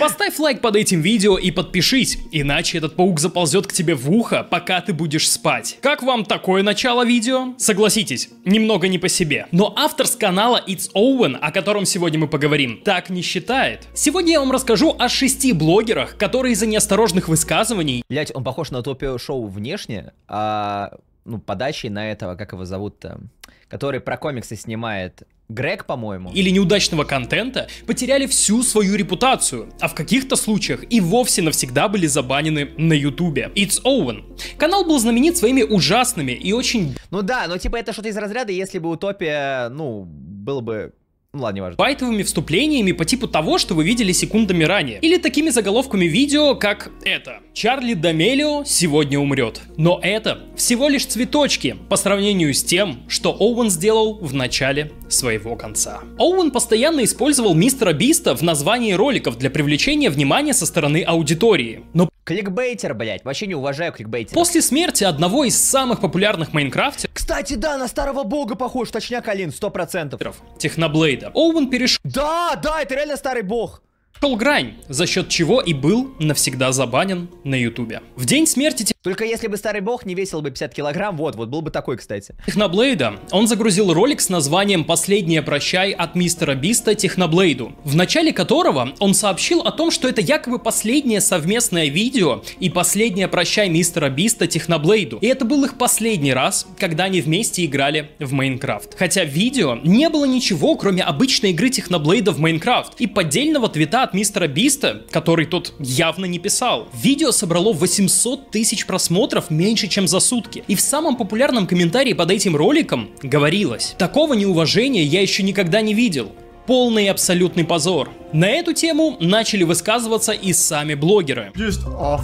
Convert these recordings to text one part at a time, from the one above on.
Поставь лайк под этим видео и подпишись, иначе этот паук заползет к тебе в ухо, пока ты будешь спать. Как вам такое начало видео? Согласитесь, немного не по себе. Но автор с канала It's Owen, о котором сегодня мы поговорим, так не считает. Сегодня я вам расскажу о шести блогерах, которые из-за неосторожных высказываний... Блять, он похож на топио шоу внешне, а ну, подачей на этого, как его зовут-то, э, который про комиксы снимает Грег, по-моему. Или неудачного контента потеряли всю свою репутацию, а в каких-то случаях и вовсе навсегда были забанены на ютубе. It's Owen. Канал был знаменит своими ужасными и очень... Ну да, но типа это что-то из разряда, если бы Утопия, ну, был бы ну ладно, не важно. Байтовыми вступлениями по типу того, что вы видели секундами ранее. Или такими заголовками видео, как это. Чарли Дамелио сегодня умрет. Но это всего лишь цветочки по сравнению с тем, что Оуэн сделал в начале своего конца. Оуэн постоянно использовал мистера Биста в названии роликов для привлечения внимания со стороны аудитории. Но Кликбейтер, блять, вообще не уважаю кликбейтер. После смерти одного из самых популярных Майнкрафтеров, Кстати, да, на старого бога похож, точняк, сто процентов. Техноблейда. Оуэн перешел... Да, да, это реально старый бог. Шел грань, за счет чего и был навсегда забанен на ютубе. В день смерти только если бы старый бог не весил бы 50 килограмм, вот, вот был бы такой, кстати. Техноблейда. Он загрузил ролик с названием «Последнее прощай от мистера Биста Техноблейду», в начале которого он сообщил о том, что это якобы последнее совместное видео и последнее прощай мистера Биста Техноблейду. И это был их последний раз, когда они вместе играли в Майнкрафт. Хотя в видео не было ничего, кроме обычной игры Техноблейда в Майнкрафт и поддельного твита от мистера Биста, который тот явно не писал. Видео собрало 800 тысяч просмотров просмотров меньше, чем за сутки. И в самом популярном комментарии под этим роликом говорилось «Такого неуважения я еще никогда не видел. Полный абсолютный позор». На эту тему начали высказываться и сами блогеры.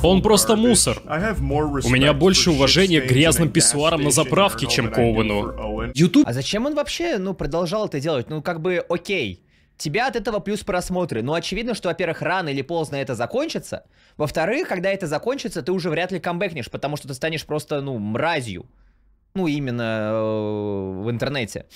Он просто мусор. У меня больше уважения к грязным писсуарам на заправке, чем к Оуэну. YouTube... А зачем он вообще, ну, продолжал это делать? Ну, как бы, окей тебя от этого плюс просмотры. Но ну, очевидно, что, во-первых, рано или поздно это закончится. Во-вторых, когда это закончится, ты уже вряд ли камбэкнешь, потому что ты станешь просто, ну, мразью. Ну, именно э, в интернете.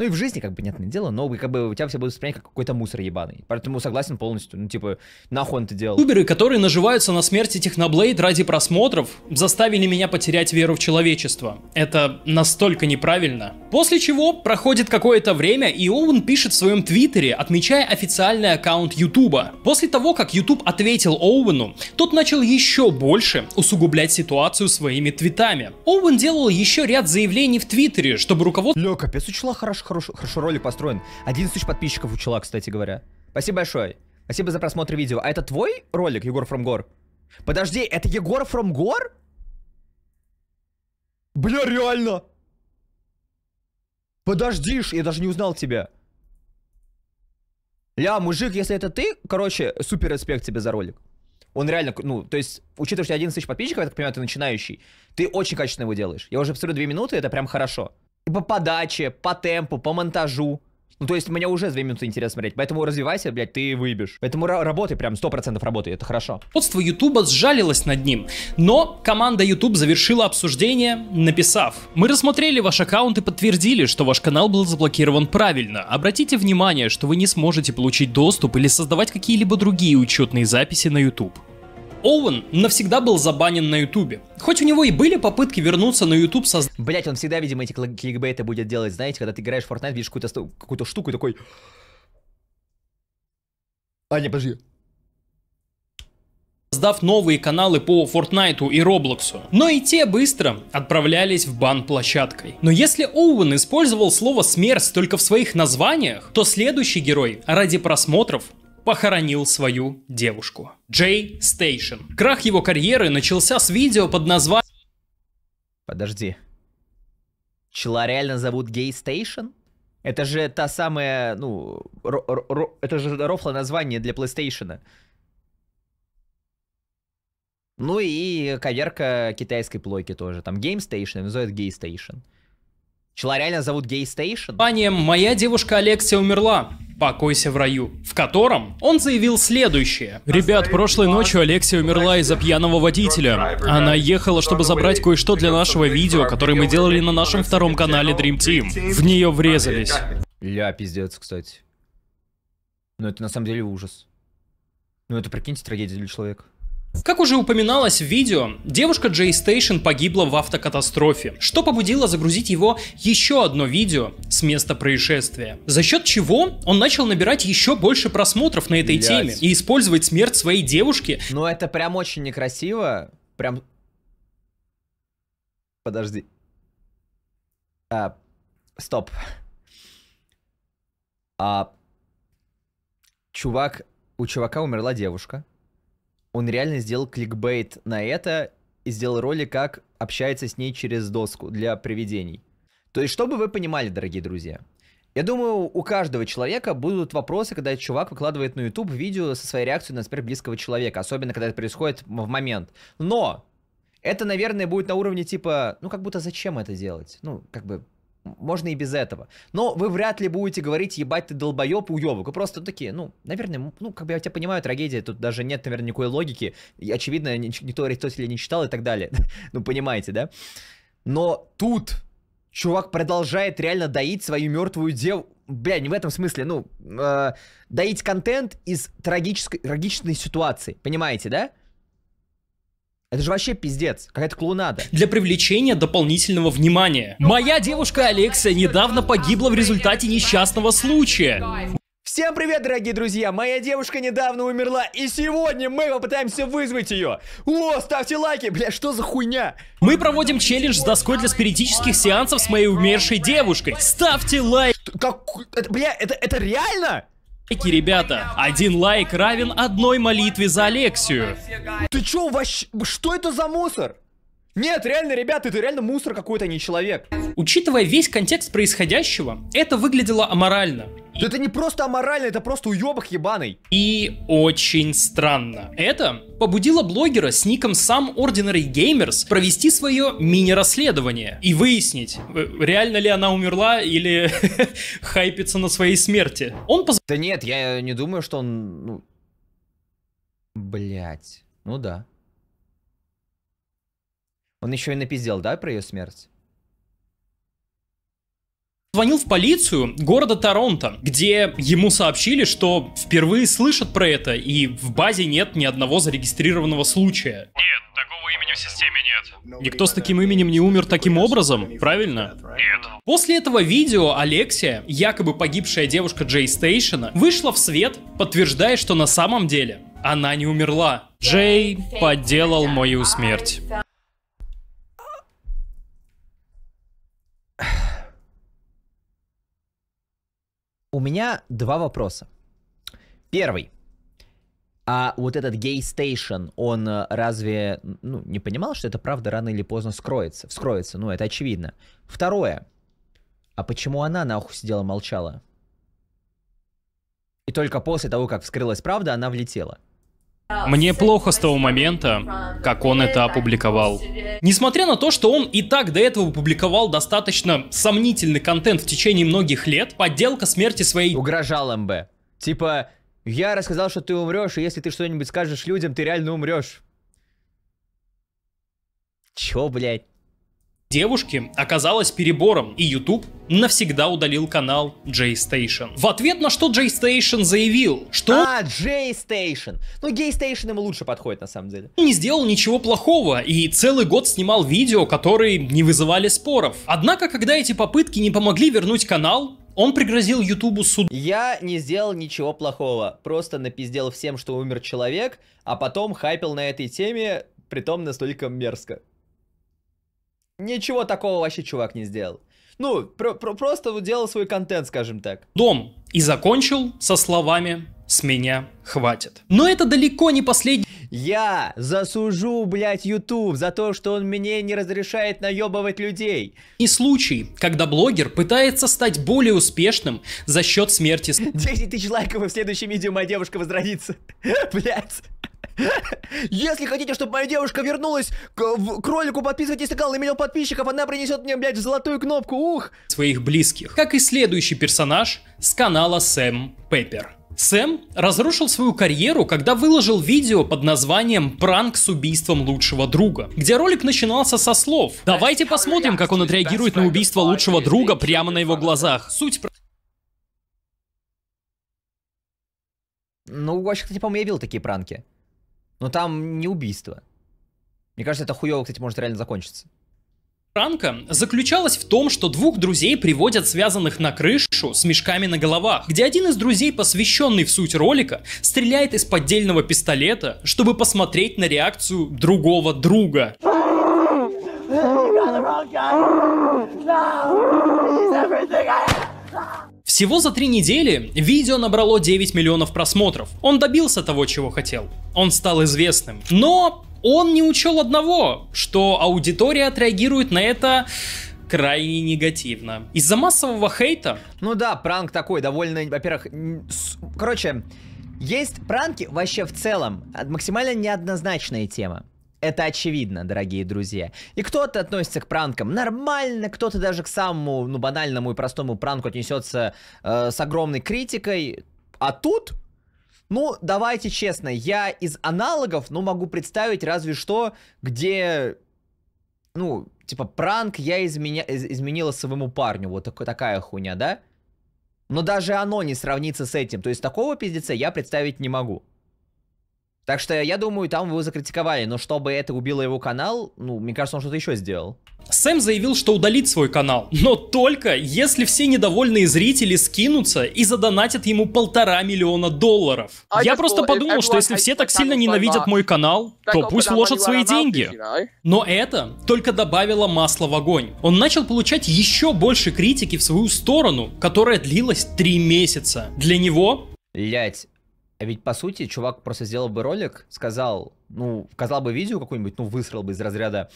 Ну и в жизни, как бы, понятное дело, но как бы у тебя все будут воспринимать как какой-то мусор ебаный. Поэтому согласен полностью, ну типа, нахуй он это делал. Туберы, которые наживаются на смерти Техноблейд ради просмотров, заставили меня потерять веру в человечество. Это настолько неправильно. После чего проходит какое-то время, и Оуэн пишет в своем твиттере, отмечая официальный аккаунт Ютуба. После того, как Ютуб ответил Оуэну, тот начал еще больше усугублять ситуацию своими твитами. Оуэн делал еще ряд заявлений в твиттере, чтобы руководство... Ля, капец, учла хорошо Хорош хорошо ролик построен. 11 тысяч подписчиков у чела, кстати говоря. Спасибо большое. Спасибо за просмотр видео. А это твой ролик, Егор Фромгор? Подожди, это Егор Фромгор? Бля, реально! Подождишь, я даже не узнал тебя. Ля, мужик, если это ты, короче, супер респект тебе за ролик. Он реально, ну, то есть, учитывая, что 11 тысяч подписчиков, я так понимаю, ты начинающий, ты очень качественно его делаешь. Я уже посмотрю 2 минуты, это прям хорошо по подаче, по темпу, по монтажу. Ну, то есть, мне уже займется интересно смотреть. Поэтому развивайся, блядь, ты выбьешь. Поэтому работай прям, 100% работай, это хорошо. Подство Ютуба сжалилось над ним. Но команда Ютуб завершила обсуждение, написав. Мы рассмотрели ваш аккаунт и подтвердили, что ваш канал был заблокирован правильно. Обратите внимание, что вы не сможете получить доступ или создавать какие-либо другие учетные записи на YouTube. Оуэн навсегда был забанен на Ютубе. Хоть у него и были попытки вернуться на Ютуб со... Блять, он всегда, видимо, эти кликбейты будет делать, знаете, когда ты играешь в Fortnite, видишь какую-то какую, штуку и такой... А, не, подожди. Сдав новые каналы по Фортнайту и Роблоксу. Но и те быстро отправлялись в бан площадкой. Но если Оуэн использовал слово «смерть» только в своих названиях, то следующий герой ради просмотров похоронил свою девушку. Джей Стейшн. Крах его карьеры начался с видео под названием... Подожди. Чела реально зовут Гей Стейшн? Это же та самая, ну, ро ро это же рофло название для PlayStation. Ну и коверка китайской плойки тоже. Там Game Station называют Gay Station. Чела реально зовут Гей Стейшн? Панием «Моя девушка Алексия умерла». «Покойся в раю», в котором он заявил следующее. «Ребят, прошлой ночью Алексия умерла из-за пьяного водителя. Она ехала, чтобы забрать кое-что для нашего видео, которое мы делали на нашем втором канале Dream Team. В нее врезались». Ля, пиздец, кстати. Но ну, это на самом деле ужас. Ну это, прикиньте, трагедия для человека. Как уже упоминалось в видео, девушка Джей Стейшн погибла в автокатастрофе, что побудило загрузить его еще одно видео с места происшествия. За счет чего он начал набирать еще больше просмотров на этой Блять. теме и использовать смерть своей девушки. Ну это прям очень некрасиво, прям... Подожди. А, стоп. А, чувак, у чувака умерла девушка он реально сделал кликбейт на это и сделал ролик, как общается с ней через доску для привидений. То есть, чтобы вы понимали, дорогие друзья, я думаю, у каждого человека будут вопросы, когда чувак выкладывает на YouTube видео со своей реакцией на смерть близкого человека, особенно когда это происходит в момент. Но это, наверное, будет на уровне типа, ну как будто зачем это делать? Ну, как бы можно и без этого. Но вы вряд ли будете говорить, ебать ты долбоеб, уебок. Вы просто такие, ну, наверное, ну, как бы я тебя понимаю, трагедия, тут даже нет, наверное, никакой логики. И, очевидно, никто Аристотеля не читал и так далее. ну, понимаете, да? Но тут чувак продолжает реально доить свою мертвую деву. Бля, не в этом смысле, ну, э, доить контент из трагической, трагичной ситуации, понимаете, да? Это же вообще пиздец, какая-то клоунада. Для привлечения дополнительного внимания. Моя девушка Алексия недавно погибла в результате несчастного случая. Всем привет, дорогие друзья! Моя девушка недавно умерла, и сегодня мы попытаемся вызвать ее! О, ставьте лайки! Бля, что за хуйня? Мы проводим челлендж с доской для спиритических сеансов с моей умершей девушкой. Ставьте лайк! Как... Это, бля, это, это реально? Лайки, ребята. Один лайк равен одной молитве за Алексию. Ты чё, вообще... Что это за мусор? Нет, реально, ребята, это реально мусор какой-то, а не человек. Учитывая весь контекст происходящего, это выглядело аморально. И... Это не просто аморально, это просто уебок ебаный. И очень странно. Это побудило блогера с ником сам Ordinary Gamers провести свое мини-расследование и выяснить, э, реально ли она умерла или хайпится на своей смерти. Он поз... Да нет, я не думаю, что он... Ну... Блять. Ну да. Он еще и напиздел, да, про ее смерть? Звонил в полицию города Торонто, где ему сообщили, что впервые слышат про это, и в базе нет ни одного зарегистрированного случая. Нет, такого имени в системе нет. Никто с таким именем не умер таким образом, правильно? Нет. После этого видео Алексия, якобы погибшая девушка Джей Стейшена, вышла в свет, подтверждая, что на самом деле она не умерла. Джей подделал мою смерть. У меня два вопроса. Первый. А вот этот гей-стейшн, он э, разве ну, не понимал, что это правда рано или поздно скроется, вскроется? Ну, это очевидно. Второе. А почему она нахуй сидела молчала? И только после того, как вскрылась правда, она влетела. Мне плохо с того момента, как он это опубликовал. Несмотря на то, что он и так до этого опубликовал достаточно сомнительный контент в течение многих лет, подделка смерти своей... Угрожал МБ. Типа, я рассказал, что ты умрешь, и если ты что-нибудь скажешь людям, ты реально умрешь. Чё, блядь? девушки оказалось перебором, и YouTube навсегда удалил канал J-Station. В ответ на что J-Station заявил, что... А, J-Station! Ну, J-Station ему лучше подходит, на самом деле. Не сделал ничего плохого, и целый год снимал видео, которые не вызывали споров. Однако, когда эти попытки не помогли вернуть канал, он пригрозил Ютубу суд. Я не сделал ничего плохого, просто напиздел всем, что умер человек, а потом хайпил на этой теме, притом настолько мерзко. Ничего такого вообще чувак не сделал. Ну, про про просто делал свой контент, скажем так. Дом. И закончил со словами «С меня хватит». Но это далеко не последний... Я засужу, блядь, YouTube за то, что он мне не разрешает наебывать людей. И случай, когда блогер пытается стать более успешным за счет смерти... 10 тысяч лайков и в следующем видео моя девушка возродится. Блядь. Если хотите, чтобы моя девушка вернулась к, в, к ролику, подписывайтесь на канал на миллион подписчиков, она принесет мне, блядь, золотую кнопку, ух! Своих близких. Как и следующий персонаж с канала Сэм Пеппер. Сэм разрушил свою карьеру, когда выложил видео под названием «Пранк с убийством лучшего друга», где ролик начинался со слов «Давайте посмотрим, как он отреагирует на убийство лучшего друга прямо на его глазах». Суть Ну, вообще, кстати, по-моему, я видел такие пранки. Но там не убийство. Мне кажется, это хуево, кстати, может реально закончиться. Пранка заключалась в том, что двух друзей приводят связанных на крышу с мешками на головах, где один из друзей, посвященный в суть ролика, стреляет из поддельного пистолета, чтобы посмотреть на реакцию другого друга. Всего за три недели видео набрало 9 миллионов просмотров. Он добился того, чего хотел. Он стал известным. Но он не учел одного, что аудитория отреагирует на это крайне негативно. Из-за массового хейта... Ну да, пранк такой довольно, во-первых... Короче, есть пранки вообще в целом. А максимально неоднозначная тема. Это очевидно, дорогие друзья. И кто-то относится к пранкам нормально, кто-то даже к самому, ну, банальному и простому пранку отнесется э, с огромной критикой. А тут, ну, давайте честно, я из аналогов, ну, могу представить разве что, где, ну, типа, пранк я изменя... из изменила своему парню. Вот так такая хуйня, да? Но даже оно не сравнится с этим. То есть такого пиздеца я представить не могу. Так что я думаю, там его закритиковали, но чтобы это убило его канал, ну, мне кажется, он что-то еще сделал. Сэм заявил, что удалит свой канал, но только если все недовольные зрители скинутся и задонатят ему полтора миллиона долларов. А я просто э, подумал, что если все так сильно ненавидят мой канал, то пусть вложат свои деньги. Но это только добавило масла в огонь. Он начал получать еще больше критики в свою сторону, которая длилась три месяца. Для него Блять, а ведь, по сути, чувак просто сделал бы ролик, сказал, ну, сказал бы видео какое-нибудь, ну, высрал бы из разряда.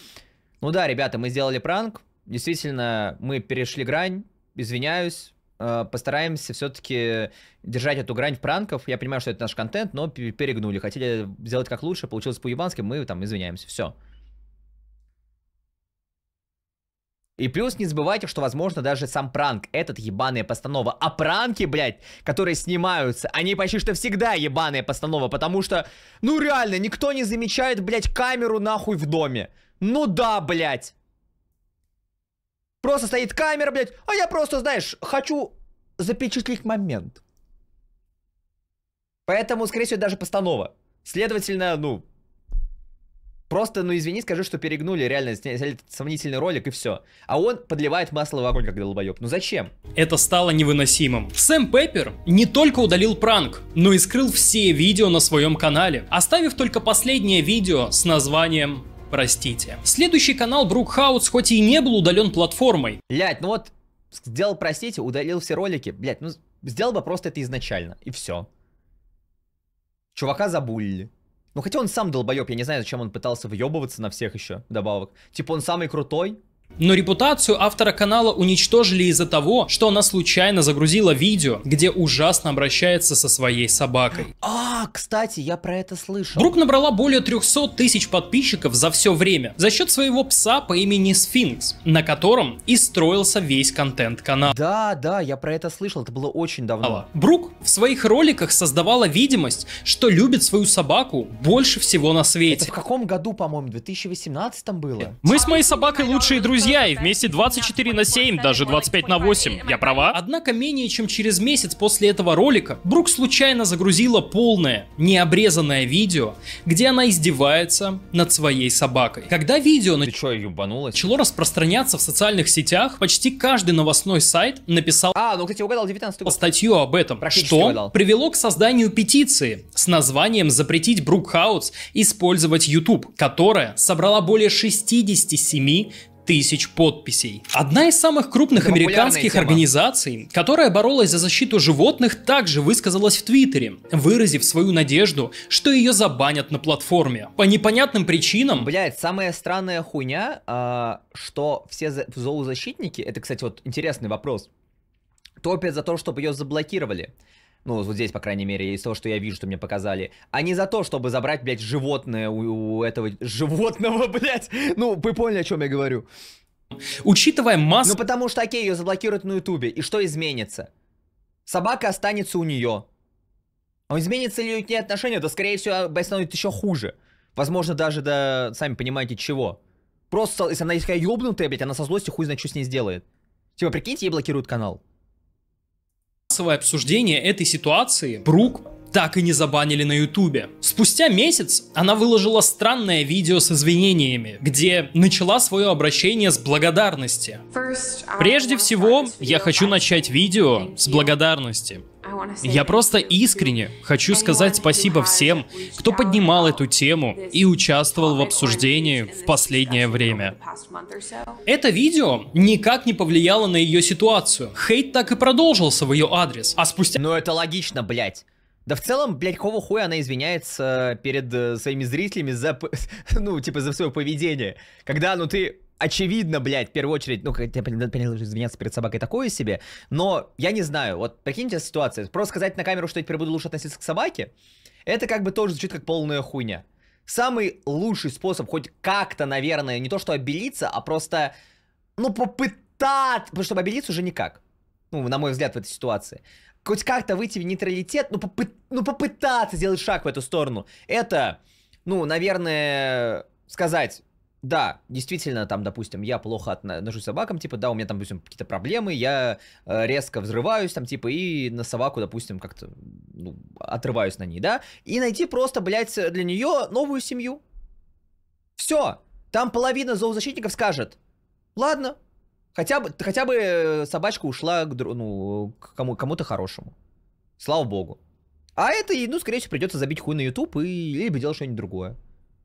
Ну да, ребята, мы сделали пранк, действительно, мы перешли грань, извиняюсь, э, постараемся все-таки держать эту грань в пранков. Я понимаю, что это наш контент, но перегнули. Хотели сделать как лучше, получилось по-ебански, мы там извиняемся. Все. И плюс не забывайте, что, возможно, даже сам пранк, этот ебаная постанова. А пранки, блядь, которые снимаются, они почти что всегда ебаная постанова, потому что, ну реально, никто не замечает, блядь, камеру нахуй в доме. Ну да, блядь. Просто стоит камера, блядь, а я просто, знаешь, хочу запечатлеть момент. Поэтому, скорее всего, даже постанова. Следовательно, ну, Просто, ну извини, скажи, что перегнули, реально сняли сомнительный ролик и все. А он подливает масло в огонь, как долбоеб. Ну зачем? Это стало невыносимым. Сэм Пеппер не только удалил пранк, но и скрыл все видео на своем канале, оставив только последнее видео с названием «Простите». Следующий канал Брукхаус хоть и не был удален платформой. Блять, ну вот, сделал «Простите», удалил все ролики. Блять, ну сделал бы просто это изначально, и все. Чувака забулили. Ну хотя он сам долбоеб, я не знаю, зачем он пытался въебываться на всех еще добавок. Типа он самый крутой, но репутацию автора канала уничтожили из-за того, что она случайно загрузила видео, где ужасно обращается со своей собакой. А, кстати, я про это слышал. Брук набрала более 300 тысяч подписчиков за все время за счет своего пса по имени Сфинкс, на котором и строился весь контент канала. Да, да, я про это слышал, это было очень давно. Брук в своих роликах создавала видимость, что любит свою собаку больше всего на свете. Это в каком году, по-моему, 2018 было? Мы с моей собакой лучшие друзья друзья и вместе 24 на 7, даже 25 на 8. Я права? Однако менее чем через месяц после этого ролика Брук случайно загрузила полное, необрезанное видео, где она издевается над своей собакой. Когда видео нач... чё, начало распространяться в социальных сетях, почти каждый новостной сайт написал а, ну, кстати, угадал 19 статью об этом, что угадал. привело к созданию петиции с названием «Запретить Брукхаус использовать YouTube», которая собрала более 67 тысяч подписей. Одна из самых крупных Это американских организаций, которая боролась за защиту животных, также высказалась в Твиттере, выразив свою надежду, что ее забанят на платформе. По непонятным причинам... Блять, самая странная хуйня, э, что все за... зоозащитники... Это, кстати, вот интересный вопрос. Топят за то, чтобы ее заблокировали ну, вот здесь, по крайней мере, из того, что я вижу, что мне показали, а не за то, чтобы забрать, блядь, животное у, у этого животного, блядь. Ну, вы поняли, о чем я говорю. Учитывая массу... Ну, потому что, окей, ее заблокируют на Ютубе, и что изменится? Собака останется у нее. А изменится ли у нее отношения, то, скорее всего, становится еще хуже. Возможно, даже до, сами понимаете, чего. Просто, если она такая ёбнутая, блядь, она со злости хуй знает, что с ней сделает. Типа, прикиньте, ей блокируют канал массовое обсуждение этой ситуации Брук так и не забанили на ютубе. Спустя месяц она выложила странное видео с извинениями, где начала свое обращение с благодарности. Прежде всего, я хочу начать видео с благодарности. Я просто искренне хочу сказать спасибо всем, кто поднимал эту тему и участвовал в обсуждении в последнее время. Это видео никак не повлияло на ее ситуацию. Хейт так и продолжился в ее адрес, а спустя... Ну это логично, блядь. Да в целом, блядь, кого хуя она извиняется э, перед э, своими зрителями за, ну, типа, за свое поведение? Когда, ну, ты очевидно, блядь, в первую очередь, ну, хотя, понял, извиняться перед собакой такое себе, но я не знаю, вот прикиньте ситуацию, просто сказать на камеру, что я теперь буду лучше относиться к собаке, это как бы тоже звучит как полная хуйня. Самый лучший способ хоть как-то, наверное, не то что обелиться, а просто, ну, попытаться, потому что обелиться уже никак, ну, на мой взгляд, в этой ситуации. Хоть как-то выйти в нейтралитет, ну, попы... ну попытаться сделать шаг в эту сторону, это, ну, наверное, сказать да, действительно, там, допустим, я плохо отношусь к собакам, типа, да, у меня там, допустим, какие-то проблемы, я э, резко взрываюсь, там, типа, и на собаку, допустим, как-то, ну, отрываюсь на ней, да, и найти просто, блядь, э, для нее новую семью. Все, там половина зоозащитников скажет, ладно, хотя бы, хотя бы э, собачка ушла к, ну, к кому, кому-то хорошему. Слава богу. А это, ну, скорее всего, придется забить хуй на YouTube и либо делать что-нибудь другое.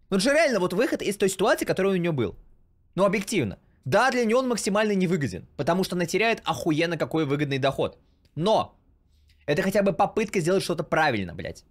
Ну это же реально вот выход из той ситуации, которая у него был. Ну объективно. Да, для нее он максимально невыгоден, потому что она теряет охуенно какой выгодный доход. Но это хотя бы попытка сделать что-то правильно, блядь.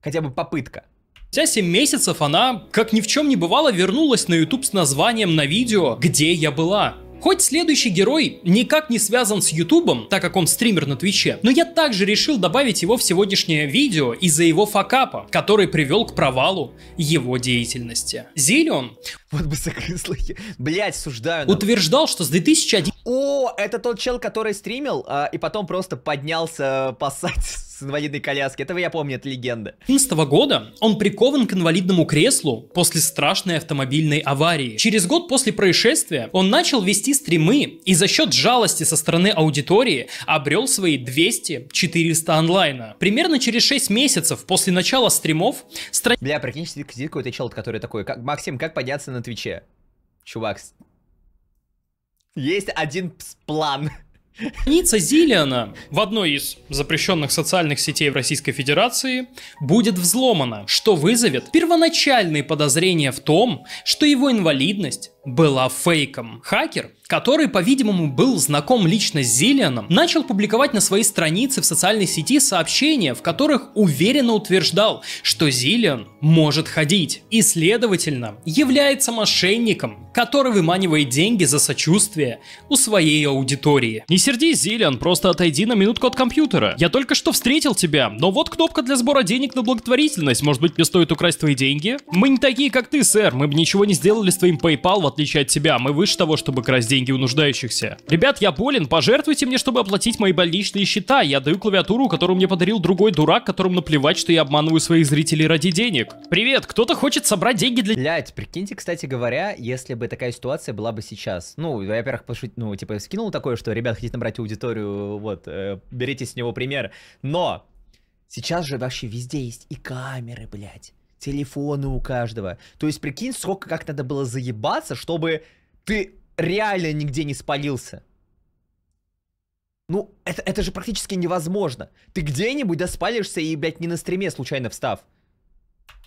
Хотя бы попытка. Спустя 7 месяцев она, как ни в чем не бывало, вернулась на YouTube с названием на видео «Где я была?». Хоть следующий герой никак не связан с Ютубом, так как он стример на Твиче, но я также решил добавить его в сегодняшнее видео из-за его факапа, который привел к провалу его деятельности. Зелен вот бы закрыслые. Блять, суждаю. Нам. Утверждал, что с 2001... О, это тот чел, который стримил, а, и потом просто поднялся э, пасать с инвалидной коляски. Этого я помню, это легенда. 14 года он прикован к инвалидному креслу после страшной автомобильной аварии. Через год после происшествия он начал вести стримы и за счет жалости со стороны аудитории обрел свои 200-400 онлайна. Примерно через 6 месяцев после начала стримов... Стра... Бля, прикинь, сидит какой-то чел, который такой, как, Максим, как подняться на Твиче? Чувак, есть один план. Страница Зилиана в одной из запрещенных социальных сетей в Российской Федерации будет взломана, что вызовет первоначальные подозрения в том, что его инвалидность была фейком. Хакер, который, по-видимому, был знаком лично с Зиллианом, начал публиковать на своей странице в социальной сети сообщения, в которых уверенно утверждал, что Зиллиан может ходить и, следовательно, является мошенником, который выманивает деньги за сочувствие у своей аудитории. Не сердись, Зиллиан, просто отойди на минутку от компьютера. Я только что встретил тебя, но вот кнопка для сбора денег на благотворительность. Может быть, мне стоит украсть твои деньги? Мы не такие, как ты, сэр. Мы бы ничего не сделали с твоим PayPal в отличие от тебя. Мы выше того, чтобы красть деньги у нуждающихся. Ребят, я болен, пожертвуйте мне, чтобы оплатить мои больничные счета. Я даю клавиатуру, которую мне подарил другой дурак, которому наплевать, что я обманываю своих зрителей ради денег. Привет, кто-то хочет собрать деньги для... Блять, прикиньте, кстати говоря, если бы такая ситуация была бы сейчас. Ну, во-первых, пошутить, ну, типа, скинул такое, что ребят хотите набрать аудиторию, вот, э, берите с него пример. Но сейчас же вообще везде есть и камеры, блять телефоны у каждого. То есть, прикинь, сколько как надо было заебаться, чтобы ты реально нигде не спалился. Ну, это, это же практически невозможно. Ты где-нибудь доспалишься и, блядь, не на стриме случайно встав.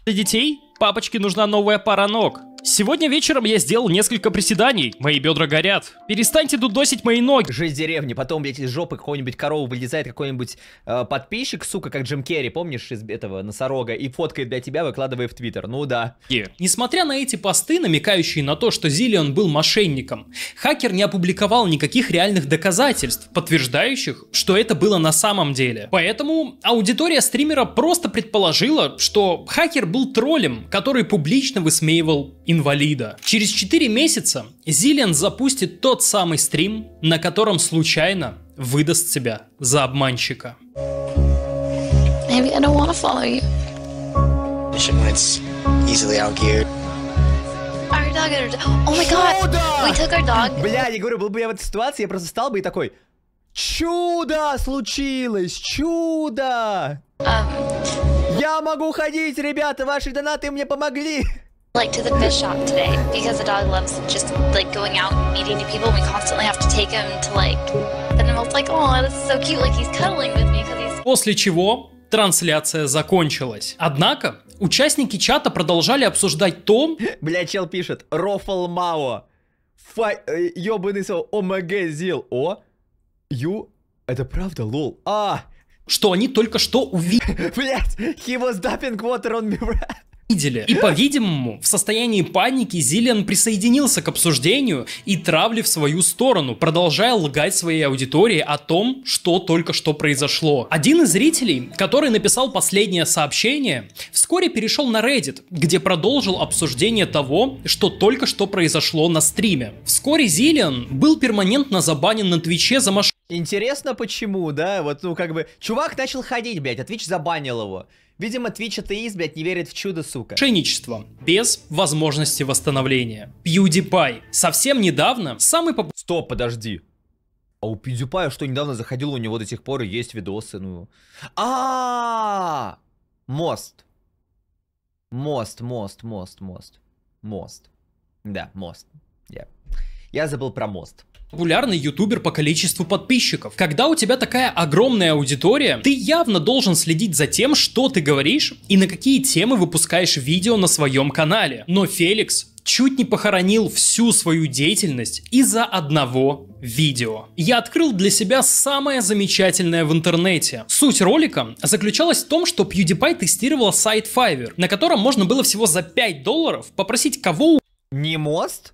Для детей? Папочке нужна новая пара ног. Сегодня вечером я сделал несколько приседаний. Мои бедра горят. Перестаньте дудосить мои ноги. Жизнь деревни. Потом, блядь, из жопы какой-нибудь корову вылезает какой-нибудь э, подписчик, сука, как Джим Керри, помнишь, из этого носорога, и фоткает для тебя, выкладывая в Твиттер. Ну да. И, несмотря на эти посты, намекающие на то, что Зиллион был мошенником, хакер не опубликовал никаких реальных доказательств, подтверждающих, что это было на самом деле. Поэтому аудитория стримера просто предположила, что хакер был троллем, который публично высмеивал инвалида. Через 4 месяца Зилен запустит тот самый стрим, на котором случайно выдаст себя за обманщика. Oh Бля, я говорю, был бы я в этой ситуации, я просто стал бы и такой. Чудо случилось! Чудо! Um, я могу ходить, ребята, ваши донаты мне помогли. Like to the fish shop today because the dog loves just like going out and meeting new people. We constantly have to take him to like. And I was like, oh, this is so cute. Like he's cuddling with me because he's. После чего трансляция закончилась. Однако участники чата продолжали обсуждать то... Бля, чел пишет, рофл мао, фа... ёбаный сел, омг зил, о, ю, это правда, лол, а, что они только что увидели. Блять, he видели. И, по-видимому, в состоянии паники Зилен присоединился к обсуждению и травли в свою сторону, продолжая лгать своей аудитории о том, что только что произошло. Один из зрителей, который написал последнее сообщение, вскоре перешел на Reddit, где продолжил обсуждение того, что только что произошло на стриме. Вскоре Зилен был перманентно забанен на Твиче за маш Интересно, почему, да? Вот, ну, как бы... Чувак начал ходить, блядь, а Twitch забанил его. Видимо, Twitch атеист, блядь, не верит в чудо, сука. Мошенничество. Без возможности восстановления. PewDiePie. Совсем недавно самый поп... Стоп, подожди. А у PewDiePie что, недавно заходил, у него до сих пор и есть видосы, ну... а Мост. Мост, мост, мост, мост. Мост. Да, мост. Я забыл про мост популярный ютубер по количеству подписчиков. Когда у тебя такая огромная аудитория, ты явно должен следить за тем, что ты говоришь и на какие темы выпускаешь видео на своем канале. Но Феликс чуть не похоронил всю свою деятельность из-за одного видео. Я открыл для себя самое замечательное в интернете. Суть ролика заключалась в том, что PewDiePie тестировал сайт Fiverr, на котором можно было всего за 5 долларов попросить кого... Не мост?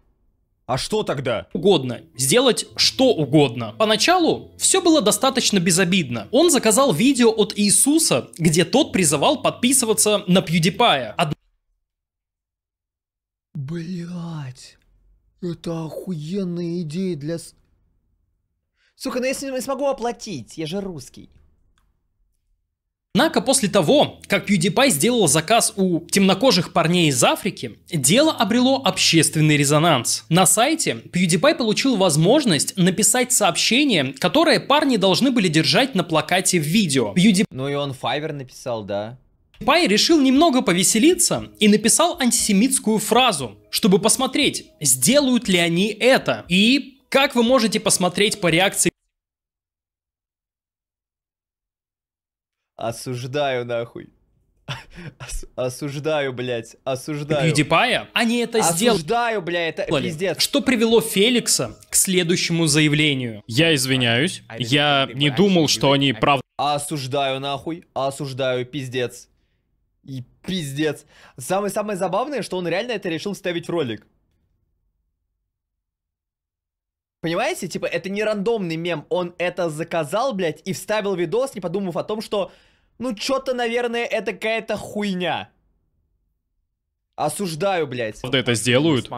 А что тогда? Угодно. Сделать что угодно. Поначалу все было достаточно безобидно. Он заказал видео от Иисуса, где тот призывал подписываться на PewDiePie. Од... Блять, это охуенная идея для... Сука, ну если не смогу оплатить, я же русский. Однако после того, как PewDiePie сделал заказ у темнокожих парней из Африки, дело обрело общественный резонанс. На сайте PewDiePie получил возможность написать сообщение, которое парни должны были держать на плакате в видео. PewDiePie... Ну и он Файвер написал, да. Пай решил немного повеселиться и написал антисемитскую фразу, чтобы посмотреть, сделают ли они это. И как вы можете посмотреть по реакции Осуждаю, нахуй. Ос осуждаю, блядь, осуждаю. PewDiePie? Они а это сделали. Осуждаю, бля, это Лоли. пиздец. Что привело Феликса к следующему заявлению? Я извиняюсь, а я не думал, что они а правда... Осуждаю, нахуй, осуждаю, пиздец. И пиздец. Самое-самое забавное, что он реально это решил вставить в ролик. Понимаете, типа, это не рандомный мем, он это заказал, блядь, и вставил видос, не подумав о том, что ну, что-то, наверное, это какая-то хуйня. Осуждаю, блядь. Правда, это сделают.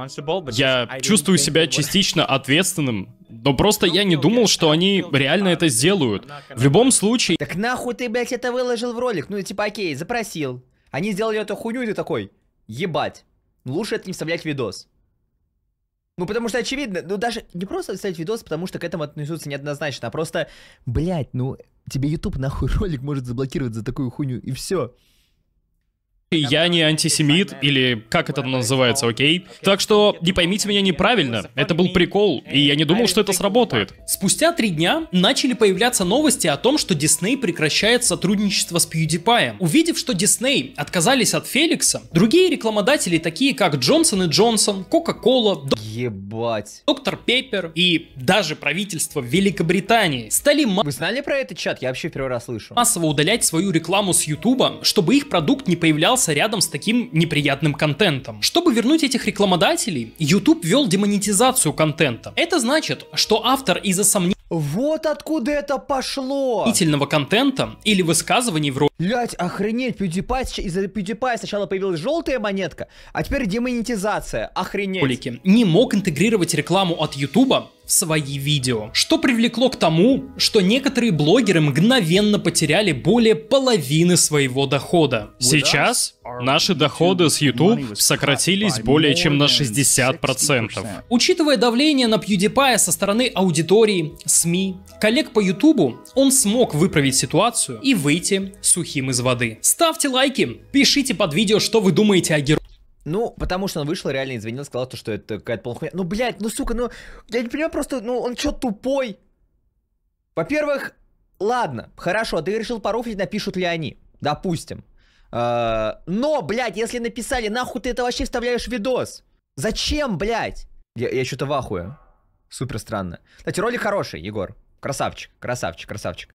Я чувствую себя частично ответственным, но просто я не думал, что они реально это сделают. В любом случае... Так нахуй ты, блядь, это выложил в ролик? Ну, типа, окей, запросил. Они сделали эту хуйню, и ты такой, ебать. Лучше это не вставлять видос. Ну, потому что, очевидно, ну, даже не просто вставлять видос, потому что к этому отнесутся неоднозначно, а просто, блядь, ну, тебе YouTube нахуй ролик может заблокировать за такую хуйню, и все я не антисемит, или как это называется, окей? Так что не поймите меня неправильно, это был прикол, и я не думал, что это сработает. Спустя три дня начали появляться новости о том, что Дисней прекращает сотрудничество с PewDiePie. Увидев, что Дисней отказались от Феликса, другие рекламодатели, такие как Джонсон и Джонсон, Coca-Cola, Ебать. Доктор Пеппер и даже правительство Великобритании стали... Вы знали про этот чат? Я вообще первый раз слышу. ...массово удалять свою рекламу с Ютуба, чтобы их продукт не появлялся оказался рядом с таким неприятным контентом. Чтобы вернуть этих рекламодателей, YouTube ввел демонетизацию контента. Это значит, что автор из-за сомнений вот откуда это пошло! ...ительного контента или высказываний в Блять, охренеть, PewDiePie, из-за PewDiePie сначала появилась желтая монетка, а теперь демонетизация, охренеть. Ролики. Не мог интегрировать рекламу от YouTube в свои видео, что привлекло к тому, что некоторые блогеры мгновенно потеряли более половины своего дохода. Сейчас наши доходы с YouTube сократились более чем на 60%. Учитывая давление на PewDiePie со стороны аудитории, СМИ, коллег по YouTube, он смог выправить ситуацию и выйти сухим из воды. Ставьте лайки, пишите под видео, что вы думаете о героях ну, потому что он вышел, реально и звонил, сказал, что это какая-то полная хуйня. Ну, блядь, ну, сука, ну, я не понимаю просто, ну, он что тупой? Во-первых, ладно, хорошо, а ты решил порофлить, напишут ли они, допустим. А, но, блядь, если написали, нахуй ты это вообще вставляешь в видос? Зачем, блядь? Я, я что-то в ахуе. Супер странно. Кстати, ролик хороший, Егор. Красавчик, красавчик, красавчик.